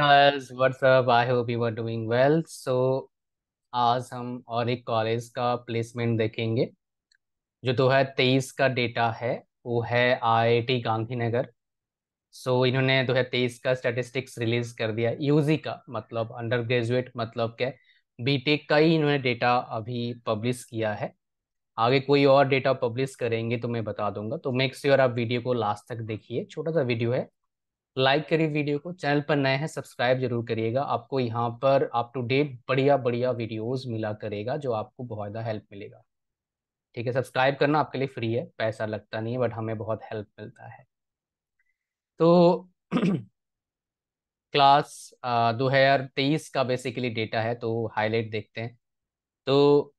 listeners what's up I hope you are doing well so आज हम और एक कॉलेज का प्लेसमेंट देखेंगे जो दो हज़ार तेईस का डेटा है वो है आईआईटी गांधीनगर सो so, इन्होंने दो हज़ार तेईस का स्टैटिस्टिक्स रिलीज कर दिया यूजी का मतलब अंडर ग्रेजुएट मतलब क्या बीटेक का ही इन्होंने डेटा अभी पब्लिश किया है आगे कोई और डेटा पब्लिश करेंगे तो मैं बता दूंगा तो मेक श्योर sure आप वीडियो को लास्ट तक देखिए छोटा सा वीडियो है लाइक करिए वीडियो को चैनल पर नए हैं सब्सक्राइब जरूर करिएगा आपको यहाँ पर अप टू डेट बढ़िया बढ़िया वीडियोस मिला करेगा जो आपको बहुत ज़्यादा हेल्प मिलेगा ठीक है सब्सक्राइब करना आपके लिए फ्री है पैसा लगता नहीं है बट हमें बहुत हेल्प मिलता है तो क्लास दो हज़ार तेईस का बेसिकली डेटा है तो हाईलाइट देखते हैं तो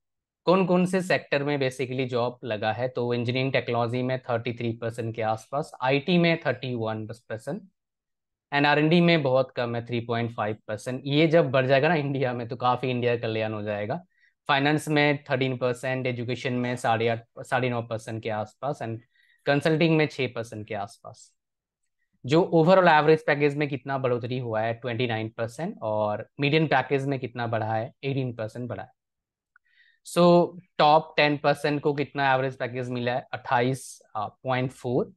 कौन कौन से सेक्टर में बेसिकली जॉब लगा है तो इंजीनियरिंग टेक्नोलॉजी में थर्टी थ्री परसेंट के आसपास आईटी में थर्टी वन परसेंट एनआरएनडी में बहुत कम है थ्री पॉइंट फाइव परसेंट ये जब बढ़ जाएगा ना इंडिया में तो काफ़ी इंडिया का कल्याण हो जाएगा फाइनेंस में थर्टीन परसेंट एजुकेशन में साढ़े आठ साढ़े नौ परसेंट के आसपास एंड कंसल्टिंग में छः परसेंट के आसपास जो ओवरऑल एवरेज पैकेज में कितना बढ़ोतरी हुआ है ट्वेंटी नाइन परसेंट और मीडियम पैकेज में कितना बढ़ा है एटीन परसेंट बढ़ा है सो टॉप टेन परसेंट को कितना एवरेज पैकेज मिला है अट्ठाईस point four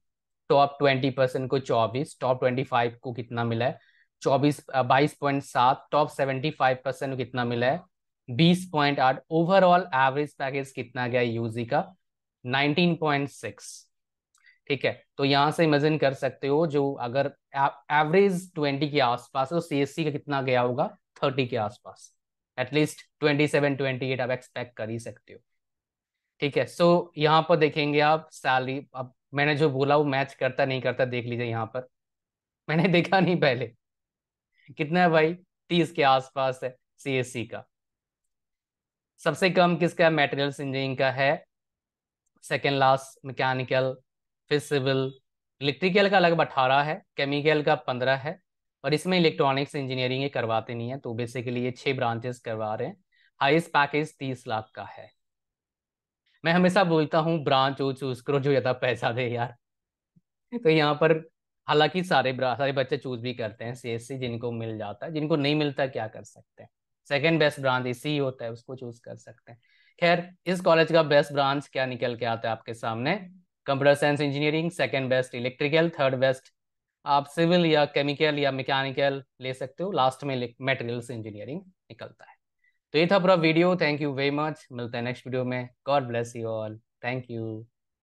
top twenty percent को चौबीस टॉप ट्वेंटी फाइव को कितना मिला है चौबीस बाईस पॉइंट सात टॉप सेवेंटी फाइव परसेंट कितना मिला है बीस पॉइंट आठ ओवरऑल एवरेज पैकेज कितना गया यूजी का नाइनटीन पॉइंट सिक्स ठीक है तो यहाँ से इमेजिन कर सकते हो जो अगर एवरेज ट्वेंटी के आसपास तो सी का कितना गया होगा थर्टी के आसपास at least twenty seven twenty eight आप एक्सपेक्ट कर ही सकते हो ठीक है सो so, यहाँ पर देखेंगे आप सैलरी अब मैंने जो बोला वो मैच करता नहीं करता देख लीजिए यहाँ पर मैंने देखा नहीं पहले कितना है भाई तीस के आसपास है सीएससी का सबसे कम किसका मेटेरियल्स इंजीनियरिंग का है सेकेंड लास्ट मैकेनिकल फिर सिविल इलेक्ट्रिकल का लगभग अठारह है केमिकल का पंद्रह है और इसमें इलेक्ट्रॉनिक्स इंजीनियरिंग करवाते नहीं है तो बेसिकली ये छह ब्रांचेस करवा रहे हैं हाइस्ट पैकेज तीस लाख का है मैं हमेशा बोलता हूँ ब्रांच वो चूज करो जो ज्यादा पैसा दे यार तो यहाँ पर हालांकि सारे सारे बच्चे चूज भी करते हैं सी एस सी जिनको मिल जाता है जिनको नहीं मिलता क्या कर सकते हैं सेकेंड बेस्ट ब्रांच इसी होता है उसको चूज कर सकते हैं खैर इस कॉलेज का बेस्ट ब्रांच क्या निकल के आता है आपके सामने computer science engineering second best electrical third best आप सिविल या केमिकल या मैकेनिकल ले सकते हो लास्ट में मेटेरियल्स इंजीनियरिंग निकलता है तो ये था पूरा video thank you very much मिलते हैं नेक्स्ट वीडियो में God bless you all thank you